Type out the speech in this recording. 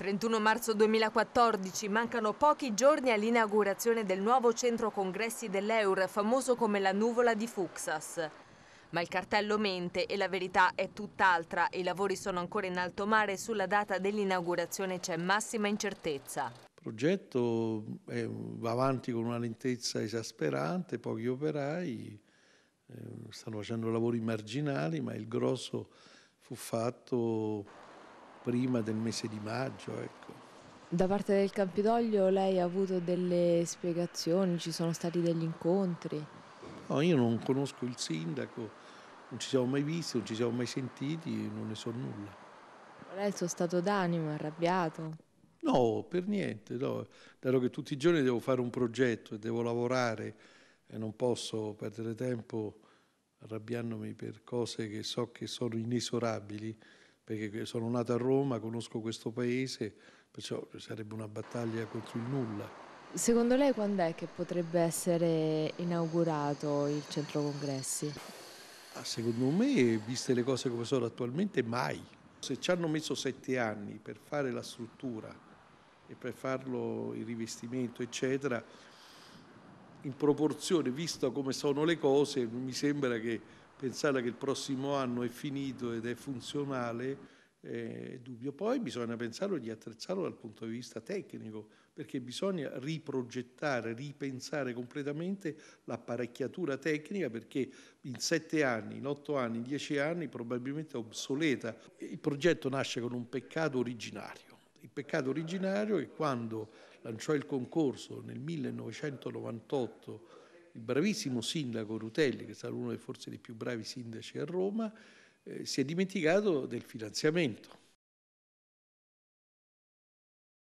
31 marzo 2014 mancano pochi giorni all'inaugurazione del nuovo centro congressi dell'Eur, famoso come la nuvola di Fuxas. Ma il cartello mente e la verità è tutt'altra. I lavori sono ancora in alto mare e sulla data dell'inaugurazione c'è massima incertezza. Il progetto è, eh, va avanti con una lentezza esasperante, pochi operai, eh, stanno facendo lavori marginali, ma il grosso fu fatto prima del mese di maggio. Ecco. Da parte del Campidoglio lei ha avuto delle spiegazioni, ci sono stati degli incontri? No, io non conosco il sindaco, non ci siamo mai visti, non ci siamo mai sentiti, non ne so nulla. Qual è il suo stato d'animo? Arrabbiato? No, per niente, no. dato che tutti i giorni devo fare un progetto e devo lavorare e non posso perdere tempo arrabbiandomi per cose che so che sono inesorabili perché sono nato a Roma, conosco questo paese, perciò sarebbe una battaglia contro il nulla. Secondo lei quando è che potrebbe essere inaugurato il centro congressi? Ah, secondo me, viste le cose come sono attualmente, mai. Se ci hanno messo sette anni per fare la struttura e per farlo il rivestimento, eccetera, in proporzione, visto come sono le cose, mi sembra che pensare che il prossimo anno è finito ed è funzionale è dubbio. Poi bisogna pensarlo e attrezzarlo dal punto di vista tecnico, perché bisogna riprogettare, ripensare completamente l'apparecchiatura tecnica perché in sette anni, in otto anni, in dieci anni probabilmente è obsoleta. Il progetto nasce con un peccato originario. Il peccato originario è quando lanciò il concorso nel 1998 il bravissimo sindaco Rutelli, che è stato uno dei forse dei più bravi sindaci a Roma, eh, si è dimenticato del finanziamento.